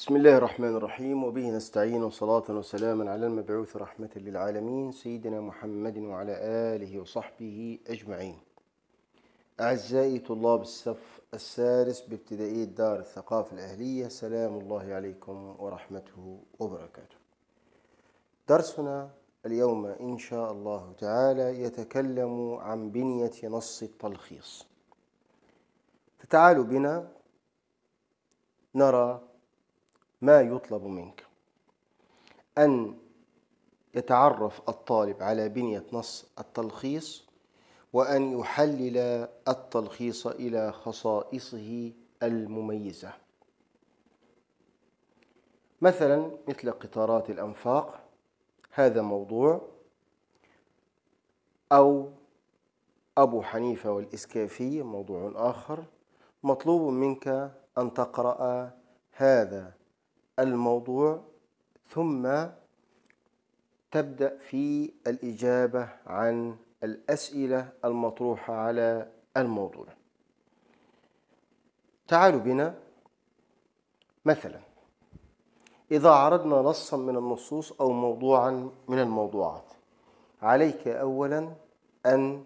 بسم الله الرحمن الرحيم وبه نستعين وصلاة وسلاما على المبعوث رحمة للعالمين سيدنا محمد وعلى آله وصحبه أجمعين أعزائي طلاب الصف السادس بابتدائي دار الثقافة الأهلية سلام الله عليكم ورحمته وبركاته درسنا اليوم إن شاء الله تعالى يتكلم عن بنية نص التلخيص فتعالوا بنا نرى ما يطلب منك أن يتعرف الطالب على بنية نص التلخيص وأن يحلل التلخيص إلى خصائصه المميزة مثلا مثل قطارات الأنفاق هذا موضوع أو أبو حنيفة والاسكافي موضوع آخر مطلوب منك أن تقرأ هذا الموضوع ثم تبدأ في الإجابة عن الأسئلة المطروحة على الموضوع تعالوا بنا مثلا إذا عرضنا نصا من النصوص أو موضوعا من الموضوعات عليك أولا أن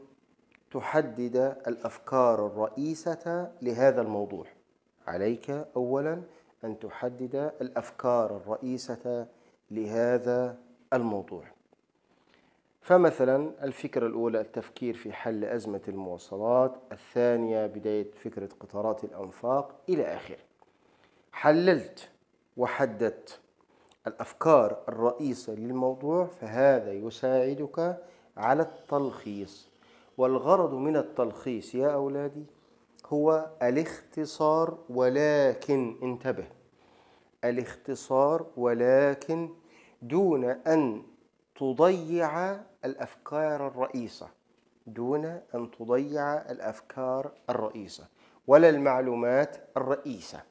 تحدد الأفكار الرئيسة لهذا الموضوع عليك أولا أن تحدد الأفكار الرئيسة لهذا الموضوع فمثلا الفكرة الأولى التفكير في حل أزمة المواصلات الثانية بداية فكرة قطارات الأنفاق إلى آخره حللت وحددت الأفكار الرئيسة للموضوع فهذا يساعدك على التلخيص والغرض من التلخيص يا أولادي هو الاختصار ولكن انتبه الاختصار ولكن دون أن تضيع الأفكار الرئيسة دون أن تضيع الأفكار الرئيسة ولا المعلومات الرئيسة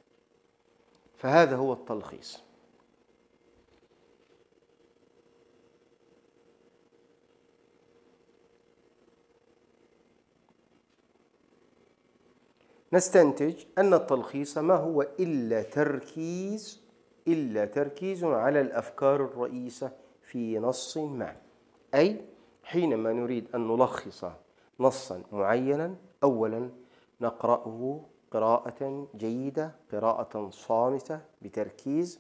فهذا هو التلخيص نستنتج أن التلخيص ما هو إلا تركيز إلا تركيز على الأفكار الرئيسة في نص ما أي حينما نريد أن نلخص نصا معينا أولا نقرأه قراءة جيدة قراءة صامتة بتركيز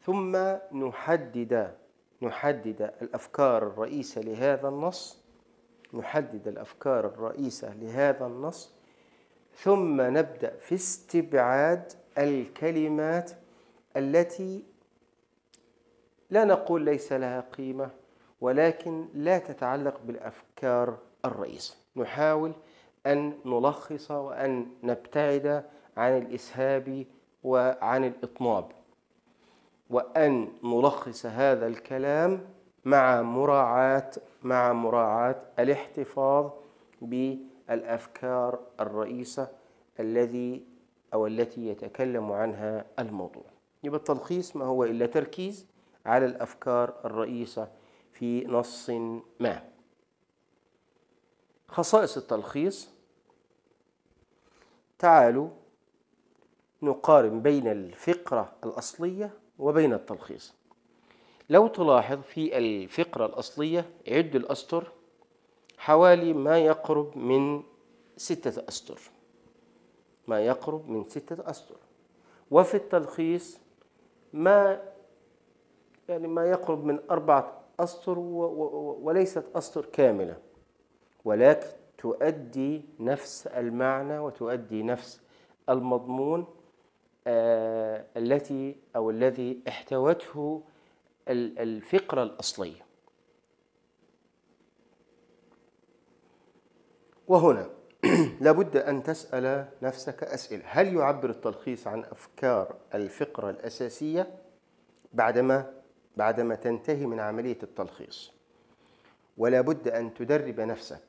ثم نحدد نحدد الأفكار الرئيسة لهذا النص نحدد الأفكار الرئيسة لهذا النص ثم نبدأ في استبعاد الكلمات التي لا نقول ليس لها قيمة ولكن لا تتعلق بالأفكار الرئيس نحاول أن نلخص وأن نبتعد عن الإسهاب وعن الإطناب وأن نلخص هذا الكلام مع مراعاة مع مراعاة الاحتفاظ ب الأفكار الرئيسة الذي أو التي يتكلم عنها الموضوع يبقى التلخيص ما هو إلا تركيز على الأفكار الرئيسة في نص ما خصائص التلخيص تعالوا نقارن بين الفقرة الأصلية وبين التلخيص لو تلاحظ في الفقرة الأصلية عد الأسطر حوالي ما يقرب من ستة أسطر ما يقرب من ستة أسطر وفي التلخيص ما يعني ما يقرب من أربعة أسطر وليست أسطر كاملة ولكن تؤدي نفس المعنى وتؤدي نفس المضمون آه، التي أو الذي احتوته الفقرة الأصلية وهنا لابد أن تسأل نفسك أسئلة هل يعبر التلخيص عن أفكار الفقرة الأساسية بعدما بعدما تنتهي من عملية التلخيص ولا بد أن تدرب نفسك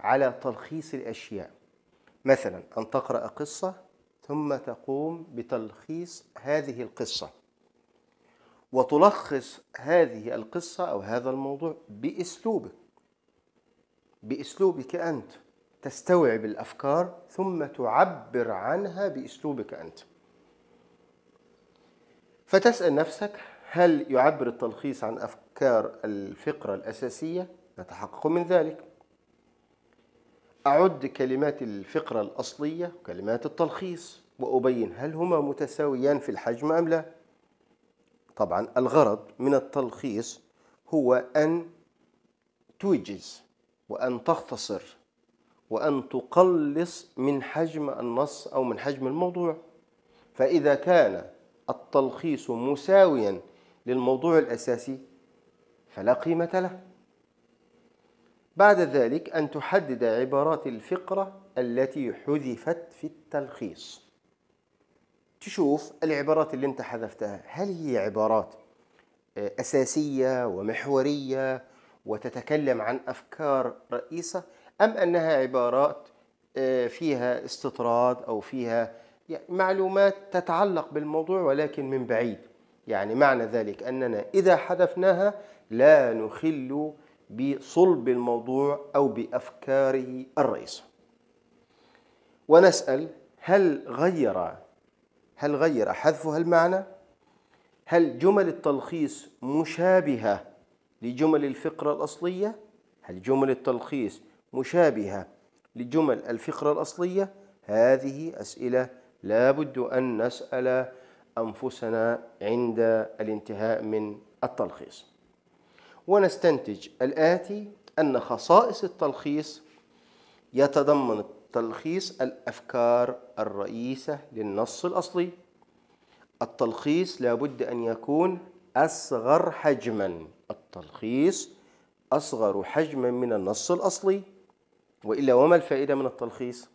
على تلخيص الأشياء مثلا أن تقرأ قصة ثم تقوم بتلخيص هذه القصة وتلخص هذه القصة أو هذا الموضوع بأسلوبك بأسلوبك أنت تستوعب الافكار ثم تعبر عنها باسلوبك انت فتسال نفسك هل يعبر التلخيص عن افكار الفقره الاساسيه نتحقق من ذلك اعد كلمات الفقره الاصليه وكلمات التلخيص وابين هل هما متساويان في الحجم ام لا طبعا الغرض من التلخيص هو ان توجز وان تختصر وأن تقلص من حجم النص أو من حجم الموضوع فإذا كان التلخيص مساويا للموضوع الأساسي فلا قيمة له بعد ذلك أن تحدد عبارات الفقرة التي حذفت في التلخيص تشوف العبارات اللي انت حذفتها هل هي عبارات آه، أساسية ومحورية وتتكلم عن أفكار رئيسة أم أنها عبارات آه، فيها استطراد أو فيها يعني معلومات تتعلق بالموضوع ولكن من بعيد يعني معنى ذلك أننا إذا حذفناها لا نخل بصلب الموضوع أو بأفكاره الرئيسة ونسأل هل غير هل غير حذفها المعنى؟ هل جمل التلخيص مشابهة لجمل الفقرة الأصلية؟ هل جمل التلخيص مشابهة لجمل الفقرة الأصلية هذه أسئلة لا بد أن نسأل أنفسنا عند الانتهاء من التلخيص ونستنتج الآتي أن خصائص التلخيص يتضمن تلخيص الأفكار الرئيسة للنص الأصلي التلخيص لابد أن يكون أصغر حجما التلخيص أصغر حجما من النص الأصلي والا وما الفائده من التلخيص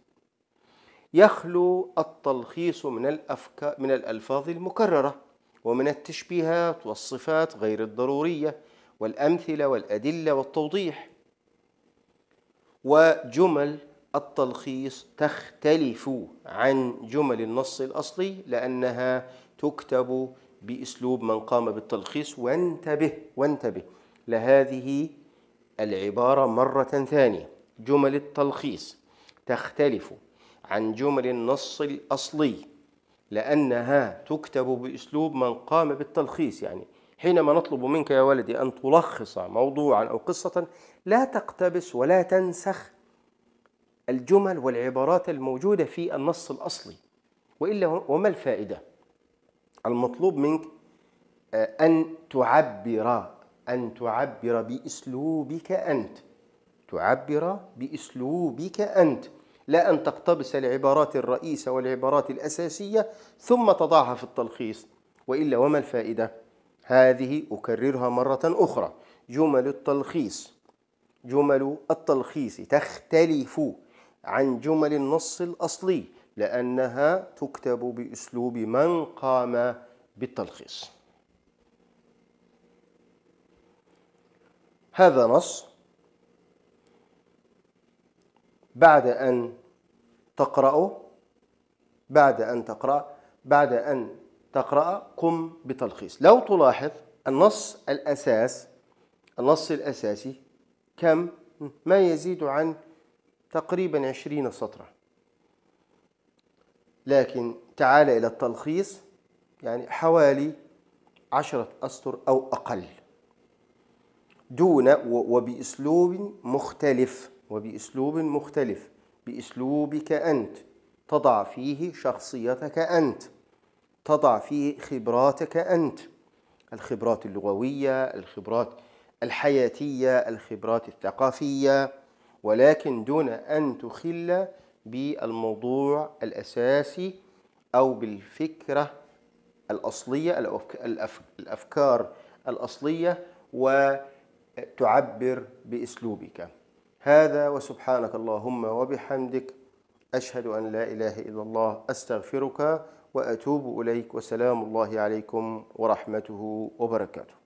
يخلو التلخيص من الافكار من الالفاظ المكرره ومن التشبيهات والصفات غير الضروريه والامثله والادله والتوضيح وجمل التلخيص تختلف عن جمل النص الاصلي لانها تكتب باسلوب من قام بالتلخيص وانتبه وانتبه لهذه العباره مره ثانيه جمل التلخيص تختلف عن جمل النص الأصلي لأنها تكتب بأسلوب من قام بالتلخيص يعني حينما نطلب منك يا ولدي أن تلخص موضوعا أو قصة لا تقتبس ولا تنسخ الجمل والعبارات الموجودة في النص الأصلي وإلا وما الفائدة؟ المطلوب منك آه، أن تعبر أن تعبر بأسلوبك أنت تعبر باسلوبك انت لا ان تقتبس العبارات الرئيسه والعبارات الاساسيه ثم تضعها في التلخيص والا وما الفائده هذه اكررها مره اخرى جمل التلخيص جمل التلخيص تختلف عن جمل النص الاصلي لانها تكتب باسلوب من قام بالتلخيص هذا نص بعد أن تقرأه بعد أن تقرأ بعد أن تقرأ قم بتلخيص لو تلاحظ النص الأساس النص الأساسي كم ما يزيد عن تقريبا عشرين سطرا لكن تعال إلى التلخيص يعني حوالي عشرة أسطر أو أقل دون وبأسلوب مختلف وبأسلوب مختلف بأسلوبك أنت تضع فيه شخصيتك أنت تضع فيه خبراتك أنت الخبرات اللغوية الخبرات الحياتية الخبرات الثقافية ولكن دون أن تخل بالموضوع الأساسي أو بالفكرة الأصلية الأفكار الأصلية وتعبر بأسلوبك هذا وسبحانك اللهم وبحمدك أشهد أن لا إله إلا الله أستغفرك وأتوب إليك وسلام الله عليكم ورحمته وبركاته